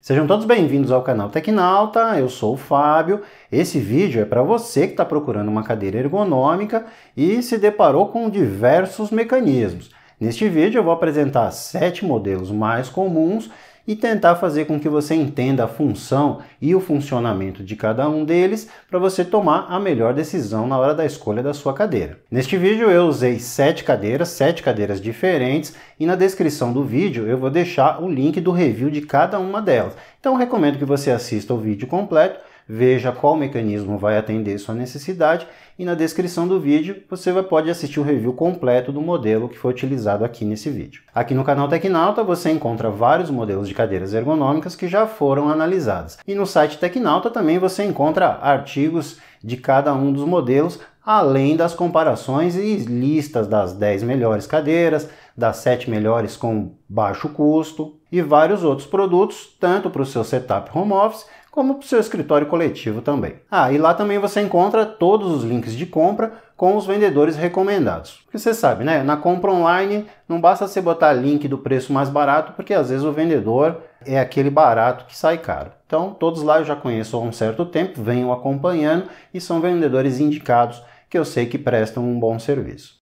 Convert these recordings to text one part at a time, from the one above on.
Sejam todos bem-vindos ao canal Tecnauta, eu sou o Fábio. Esse vídeo é para você que está procurando uma cadeira ergonômica e se deparou com diversos mecanismos. Neste vídeo eu vou apresentar sete modelos mais comuns e tentar fazer com que você entenda a função e o funcionamento de cada um deles para você tomar a melhor decisão na hora da escolha da sua cadeira. Neste vídeo eu usei sete cadeiras, sete cadeiras diferentes e na descrição do vídeo eu vou deixar o link do review de cada uma delas. Então recomendo que você assista o vídeo completo veja qual mecanismo vai atender sua necessidade e na descrição do vídeo você pode assistir o review completo do modelo que foi utilizado aqui nesse vídeo. Aqui no canal Tecnauta você encontra vários modelos de cadeiras ergonômicas que já foram analisadas. E no site Tecnauta também você encontra artigos de cada um dos modelos, além das comparações e listas das 10 melhores cadeiras, das 7 melhores com baixo custo e vários outros produtos, tanto para o seu setup home office como para o seu escritório coletivo também. Ah, e lá também você encontra todos os links de compra com os vendedores recomendados. Porque você sabe, né? Na compra online não basta você botar link do preço mais barato, porque às vezes o vendedor é aquele barato que sai caro. Então, todos lá eu já conheço há um certo tempo, venho acompanhando e são vendedores indicados que eu sei que prestam um bom serviço.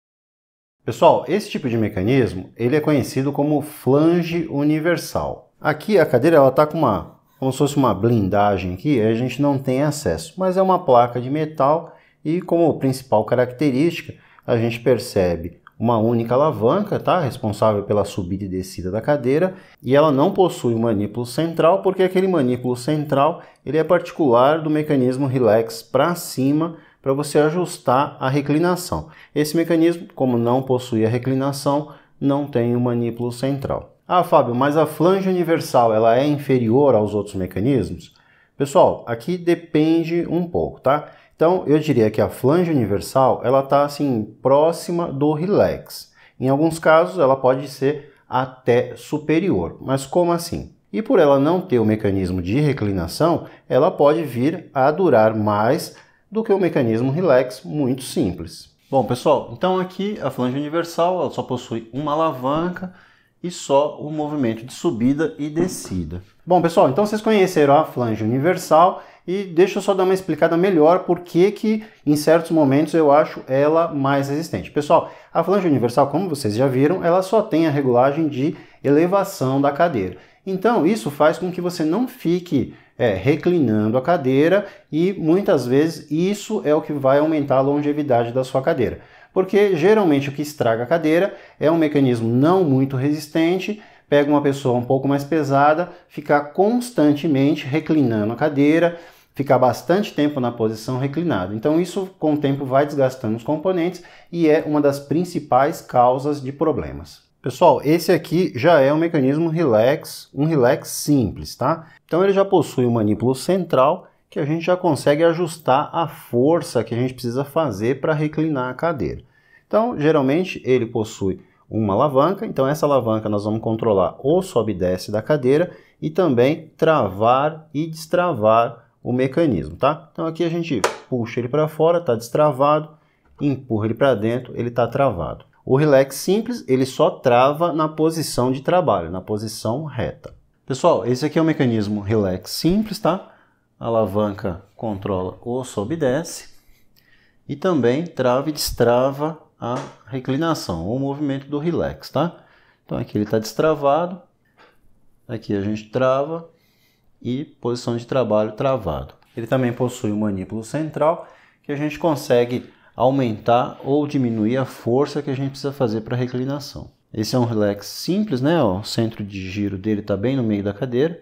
Pessoal, esse tipo de mecanismo ele é conhecido como flange universal. Aqui a cadeira está com uma como se fosse uma blindagem aqui, a gente não tem acesso, mas é uma placa de metal e como principal característica, a gente percebe uma única alavanca, tá? responsável pela subida e descida da cadeira, e ela não possui um manípulo central, porque aquele manípulo central ele é particular do mecanismo relax para cima, para você ajustar a reclinação. Esse mecanismo, como não possui a reclinação, não tem o um manípulo central. Ah, Fábio, mas a flange universal ela é inferior aos outros mecanismos? Pessoal, aqui depende um pouco, tá? Então, eu diria que a flange universal ela está assim próxima do relax. Em alguns casos, ela pode ser até superior. Mas como assim? E por ela não ter o mecanismo de reclinação, ela pode vir a durar mais do que o mecanismo relax muito simples. Bom, pessoal, então aqui a flange universal ela só possui uma alavanca e só o movimento de subida e descida. Bom, pessoal, então vocês conheceram a flange universal e deixa eu só dar uma explicada melhor por que que em certos momentos eu acho ela mais resistente. Pessoal, a flange universal, como vocês já viram, ela só tem a regulagem de elevação da cadeira. Então, isso faz com que você não fique é, reclinando a cadeira e muitas vezes isso é o que vai aumentar a longevidade da sua cadeira. Porque geralmente o que estraga a cadeira é um mecanismo não muito resistente, pega uma pessoa um pouco mais pesada, ficar constantemente reclinando a cadeira, ficar bastante tempo na posição reclinada. Então isso com o tempo vai desgastando os componentes e é uma das principais causas de problemas. Pessoal, esse aqui já é um mecanismo relax, um relax simples, tá? Então ele já possui o um manípulo central que a gente já consegue ajustar a força que a gente precisa fazer para reclinar a cadeira. Então, geralmente, ele possui uma alavanca, então essa alavanca nós vamos controlar o sobe e desce da cadeira e também travar e destravar o mecanismo, tá? Então aqui a gente puxa ele para fora, está destravado, empurra ele para dentro, ele está travado. O relax simples, ele só trava na posição de trabalho, na posição reta. Pessoal, esse aqui é o mecanismo relax simples, tá? a alavanca controla ou sobe e desce, e também trava e destrava a reclinação, ou o movimento do relax, tá? Então aqui ele está destravado, aqui a gente trava e posição de trabalho travado. Ele também possui o um manípulo central, que a gente consegue aumentar ou diminuir a força que a gente precisa fazer para a reclinação. Esse é um relax simples, né? O centro de giro dele está bem no meio da cadeira.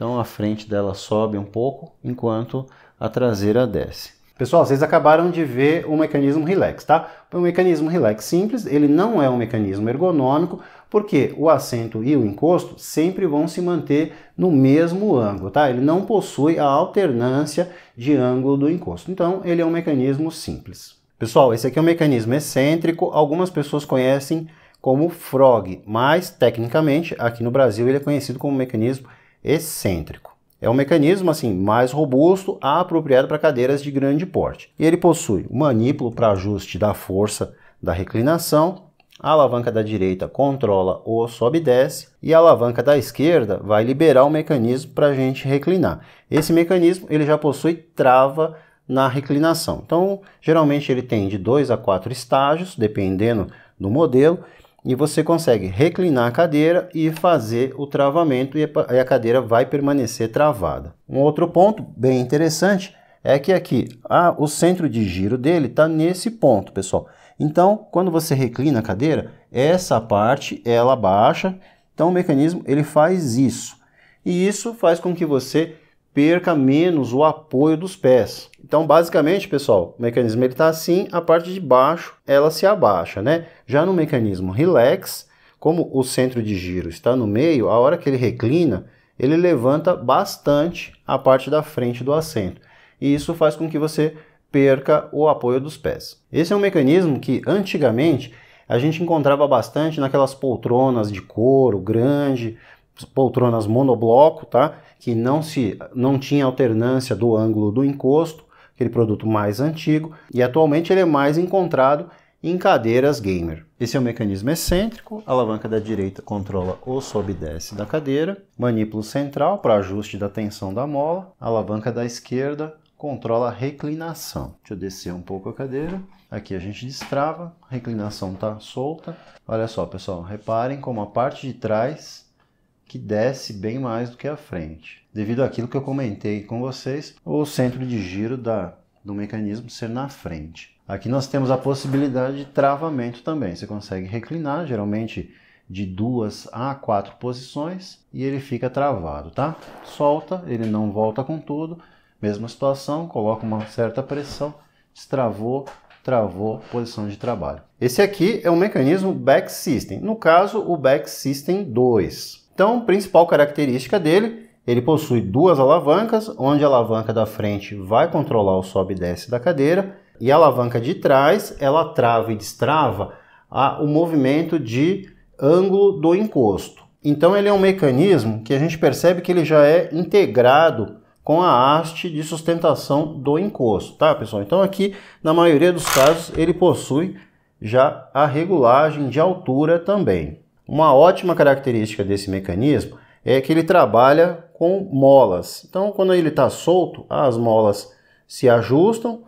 Então a frente dela sobe um pouco, enquanto a traseira desce. Pessoal, vocês acabaram de ver o mecanismo relax, tá? O mecanismo relax simples, ele não é um mecanismo ergonômico, porque o assento e o encosto sempre vão se manter no mesmo ângulo, tá? Ele não possui a alternância de ângulo do encosto. Então, ele é um mecanismo simples. Pessoal, esse aqui é um mecanismo excêntrico, algumas pessoas conhecem como frog, mas tecnicamente aqui no Brasil ele é conhecido como mecanismo excêntrico. É um mecanismo assim mais robusto, apropriado para cadeiras de grande porte. E ele possui um manípulo para ajuste da força da reclinação, a alavanca da direita controla o sobe e desce, e a alavanca da esquerda vai liberar o mecanismo para a gente reclinar. Esse mecanismo ele já possui trava na reclinação. Então, geralmente ele tem de 2 a 4 estágios, dependendo do modelo, e você consegue reclinar a cadeira e fazer o travamento e a cadeira vai permanecer travada. Um outro ponto bem interessante é que aqui ah, o centro de giro dele está nesse ponto, pessoal. Então, quando você reclina a cadeira, essa parte ela baixa, então o mecanismo ele faz isso. E isso faz com que você perca menos o apoio dos pés. Então, basicamente, pessoal, o mecanismo está assim, a parte de baixo ela se abaixa, né? Já no mecanismo relax, como o centro de giro está no meio, a hora que ele reclina, ele levanta bastante a parte da frente do assento. E isso faz com que você perca o apoio dos pés. Esse é um mecanismo que antigamente a gente encontrava bastante naquelas poltronas de couro grande, poltronas monobloco, tá? Que não se não tinha alternância do ângulo do encosto aquele produto mais antigo, e atualmente ele é mais encontrado em cadeiras gamer. Esse é o mecanismo excêntrico, a alavanca da direita controla o sobe e desce da cadeira, manípulo central para ajuste da tensão da mola, a alavanca da esquerda controla a reclinação. Deixa eu descer um pouco a cadeira. Aqui a gente destrava, a reclinação está solta. Olha só, pessoal, reparem como a parte de trás que desce bem mais do que a frente, devido àquilo que eu comentei com vocês, o centro de giro da, do mecanismo ser na frente. Aqui nós temos a possibilidade de travamento também, você consegue reclinar, geralmente de duas a quatro posições e ele fica travado, tá? Solta, ele não volta com tudo, mesma situação, coloca uma certa pressão, destravou, travou posição de trabalho. Esse aqui é o mecanismo Back System, no caso o Back System 2. Então, principal característica dele, ele possui duas alavancas, onde a alavanca da frente vai controlar o sobe e desce da cadeira, e a alavanca de trás, ela trava e destrava a, o movimento de ângulo do encosto. Então ele é um mecanismo que a gente percebe que ele já é integrado com a haste de sustentação do encosto, tá pessoal? Então aqui, na maioria dos casos, ele possui já a regulagem de altura também. Uma ótima característica desse mecanismo é que ele trabalha com molas. Então, quando ele está solto, as molas se ajustam.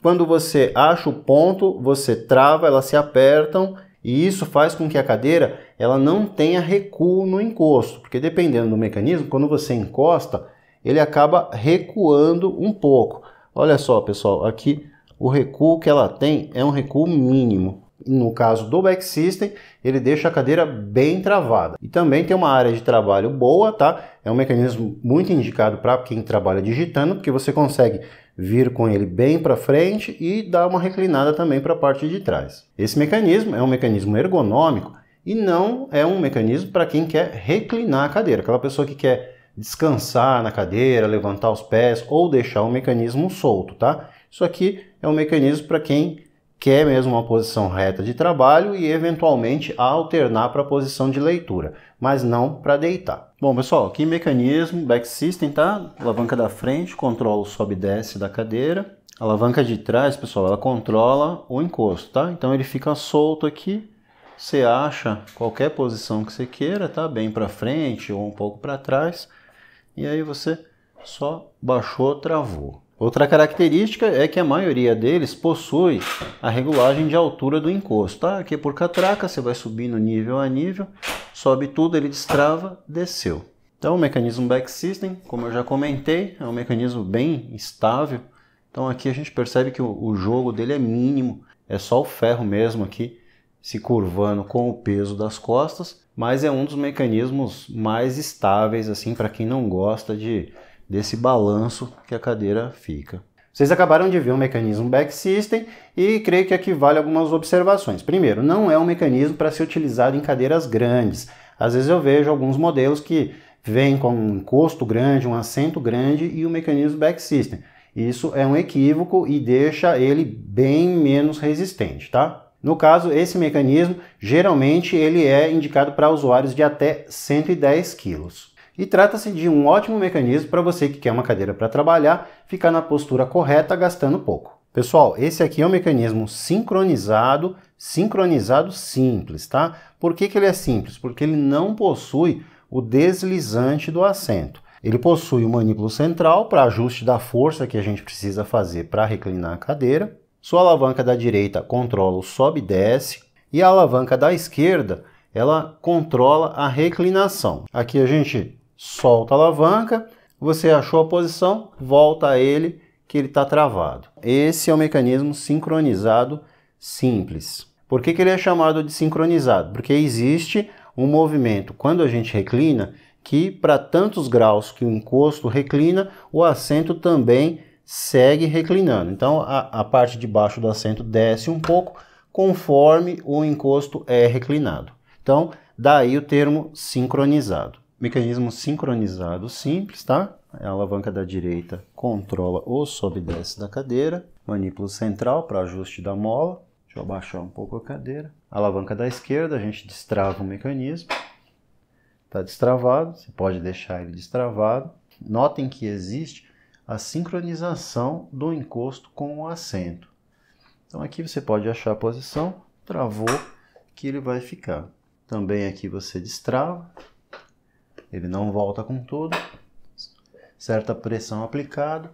Quando você acha o ponto, você trava, elas se apertam e isso faz com que a cadeira ela não tenha recuo no encosto, porque dependendo do mecanismo, quando você encosta, ele acaba recuando um pouco. Olha só, pessoal, aqui o recuo que ela tem é um recuo mínimo. No caso do back system, ele deixa a cadeira bem travada. E também tem uma área de trabalho boa, tá? É um mecanismo muito indicado para quem trabalha digitando, porque você consegue vir com ele bem para frente e dar uma reclinada também para a parte de trás. Esse mecanismo é um mecanismo ergonômico e não é um mecanismo para quem quer reclinar a cadeira, aquela pessoa que quer descansar na cadeira, levantar os pés ou deixar o mecanismo solto, tá? Isso aqui é um mecanismo para quem quer é mesmo uma posição reta de trabalho e eventualmente alternar para a posição de leitura, mas não para deitar. Bom, pessoal, aqui mecanismo, back system, tá? Alavanca da frente controla o sobe e desce da cadeira. A alavanca de trás, pessoal, ela controla o encosto, tá? Então ele fica solto aqui. Você acha qualquer posição que você queira, tá? Bem para frente ou um pouco para trás. E aí você só baixou, travou. Outra característica é que a maioria deles possui a regulagem de altura do encosto. Tá? Aqui é por catraca, você vai subindo nível a nível, sobe tudo, ele destrava, desceu. Então o mecanismo back system, como eu já comentei, é um mecanismo bem estável. Então aqui a gente percebe que o, o jogo dele é mínimo, é só o ferro mesmo aqui se curvando com o peso das costas, mas é um dos mecanismos mais estáveis assim para quem não gosta de desse balanço que a cadeira fica. Vocês acabaram de ver o mecanismo back system e creio que aqui vale algumas observações. Primeiro, não é um mecanismo para ser utilizado em cadeiras grandes. Às vezes eu vejo alguns modelos que vêm com um encosto grande, um assento grande e o mecanismo back system. Isso é um equívoco e deixa ele bem menos resistente, tá? No caso, esse mecanismo geralmente ele é indicado para usuários de até 110 quilos. E trata-se de um ótimo mecanismo para você que quer uma cadeira para trabalhar, ficar na postura correta gastando pouco. Pessoal, esse aqui é um mecanismo sincronizado, sincronizado simples, tá? Por que, que ele é simples? Porque ele não possui o deslizante do assento. Ele possui o manípulo central para ajuste da força que a gente precisa fazer para reclinar a cadeira. Sua alavanca da direita controla o sobe e desce e a alavanca da esquerda ela controla a reclinação. Aqui a gente solta a alavanca, você achou a posição, volta a ele que ele está travado. Esse é o mecanismo sincronizado simples. Por que, que ele é chamado de sincronizado? Porque existe um movimento quando a gente reclina que para tantos graus que o encosto reclina, o assento também segue reclinando. Então a, a parte de baixo do assento desce um pouco conforme o encosto é reclinado. Então daí o termo sincronizado. Mecanismo sincronizado simples, tá? A alavanca da direita controla o sobe e desce da cadeira. Manípulo central para ajuste da mola. Deixa eu abaixar um pouco a cadeira. A alavanca da esquerda, a gente destrava o mecanismo. Está destravado, você pode deixar ele destravado. Notem que existe a sincronização do encosto com o assento. Então aqui você pode achar a posição, travou, que ele vai ficar. Também aqui você destrava, ele não volta com tudo. Certa pressão aplicada,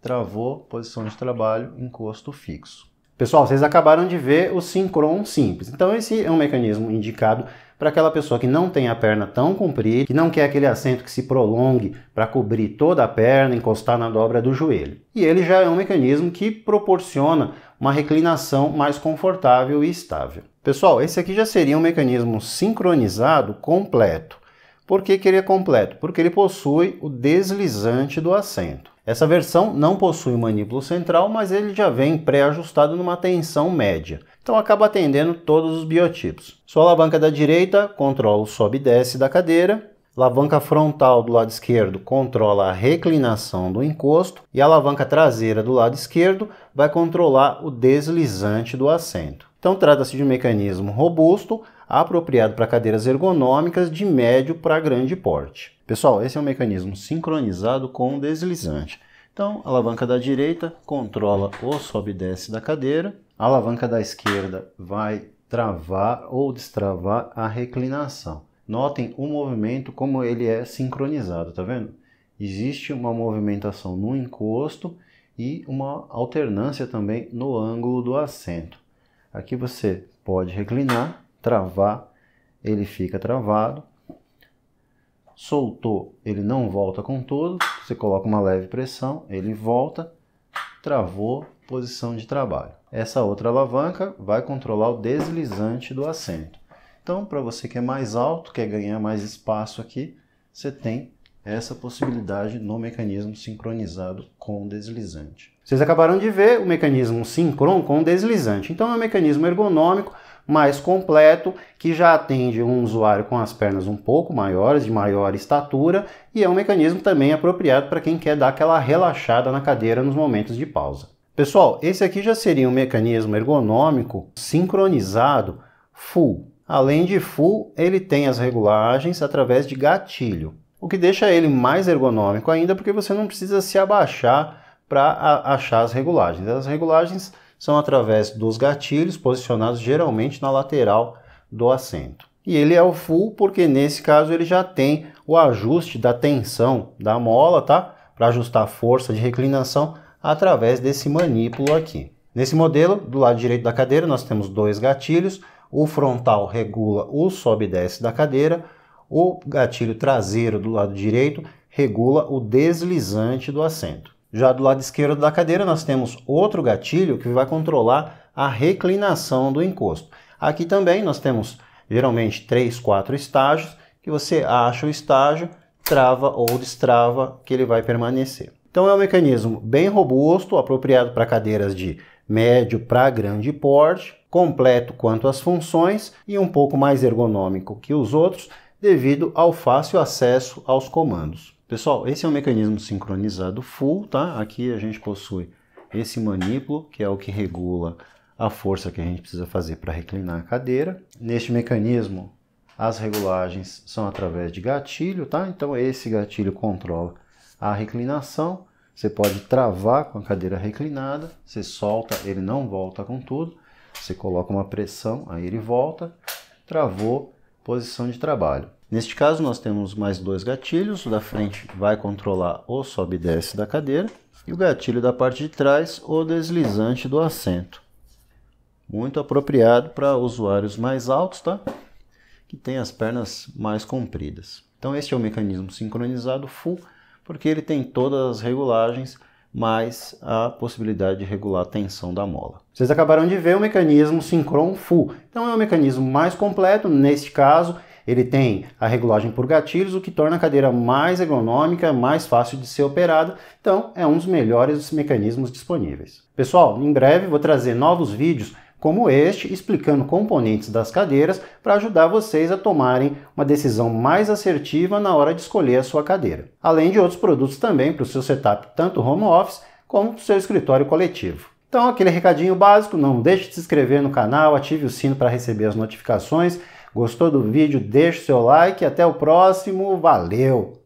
travou posição de trabalho, encosto fixo. Pessoal, vocês acabaram de ver o sincron simples. Então esse é um mecanismo indicado para aquela pessoa que não tem a perna tão comprida, que não quer aquele assento que se prolongue para cobrir toda a perna, encostar na dobra do joelho. E ele já é um mecanismo que proporciona uma reclinação mais confortável e estável. Pessoal, esse aqui já seria um mecanismo sincronizado completo. Por que, que ele é completo? Porque ele possui o deslizante do assento. Essa versão não possui manípulo central, mas ele já vem pré-ajustado numa tensão média. Então acaba atendendo todos os biotipos. Sua alavanca da direita controla o sobe e desce da cadeira. alavanca frontal do lado esquerdo controla a reclinação do encosto. E a alavanca traseira do lado esquerdo vai controlar o deslizante do assento. Então trata-se de um mecanismo robusto, apropriado para cadeiras ergonômicas de médio para grande porte. Pessoal, esse é um mecanismo sincronizado com o deslizante. Então, a alavanca da direita controla o sobe e desce da cadeira, a alavanca da esquerda vai travar ou destravar a reclinação. Notem o movimento como ele é sincronizado, tá vendo? Existe uma movimentação no encosto e uma alternância também no ângulo do assento. Aqui você pode reclinar, travar, ele fica travado. Soltou, ele não volta com todo. Você coloca uma leve pressão, ele volta, travou, posição de trabalho. Essa outra alavanca vai controlar o deslizante do assento. Então, para você que é mais alto, quer ganhar mais espaço aqui, você tem essa possibilidade no mecanismo sincronizado com deslizante. Vocês acabaram de ver o mecanismo sincron com deslizante. Então é um mecanismo ergonômico mais completo que já atende um usuário com as pernas um pouco maiores, de maior estatura, e é um mecanismo também apropriado para quem quer dar aquela relaxada na cadeira nos momentos de pausa. Pessoal, esse aqui já seria um mecanismo ergonômico sincronizado full. Além de full, ele tem as regulagens através de gatilho o que deixa ele mais ergonômico ainda porque você não precisa se abaixar para achar as regulagens. As regulagens são através dos gatilhos posicionados geralmente na lateral do assento. E ele é o full porque nesse caso ele já tem o ajuste da tensão da mola, tá? Para ajustar a força de reclinação através desse manípulo aqui. Nesse modelo, do lado direito da cadeira, nós temos dois gatilhos. O frontal regula o sobe e desce da cadeira, o gatilho traseiro do lado direito regula o deslizante do assento. Já do lado esquerdo da cadeira, nós temos outro gatilho que vai controlar a reclinação do encosto. Aqui também nós temos geralmente três, quatro estágios, que você acha o estágio, trava ou destrava, que ele vai permanecer. Então é um mecanismo bem robusto, apropriado para cadeiras de médio para grande porte, completo quanto às funções e um pouco mais ergonômico que os outros, devido ao fácil acesso aos comandos. Pessoal, esse é um mecanismo sincronizado full, tá? Aqui a gente possui esse manípulo, que é o que regula a força que a gente precisa fazer para reclinar a cadeira. Neste mecanismo, as regulagens são através de gatilho, tá? Então esse gatilho controla a reclinação. Você pode travar com a cadeira reclinada, você solta, ele não volta com tudo. Você coloca uma pressão, aí ele volta. Travou, posição de trabalho. Neste caso, nós temos mais dois gatilhos. O da frente vai controlar o sobe e desce da cadeira e o gatilho da parte de trás, o deslizante do assento. Muito apropriado para usuários mais altos, tá? que tem as pernas mais compridas. Então este é o mecanismo sincronizado full, porque ele tem todas as regulagens, mais a possibilidade de regular a tensão da mola. Vocês acabaram de ver o mecanismo sincron Full. Então é um mecanismo mais completo, neste caso, ele tem a regulagem por gatilhos, o que torna a cadeira mais ergonômica, mais fácil de ser operada, então é um dos melhores mecanismos disponíveis. Pessoal, em breve vou trazer novos vídeos como este, explicando componentes das cadeiras para ajudar vocês a tomarem uma decisão mais assertiva na hora de escolher a sua cadeira. Além de outros produtos também para o seu setup, tanto home office como para o seu escritório coletivo. Então, aquele recadinho básico, não deixe de se inscrever no canal, ative o sino para receber as notificações Gostou do vídeo? Deixe seu like. Até o próximo. Valeu!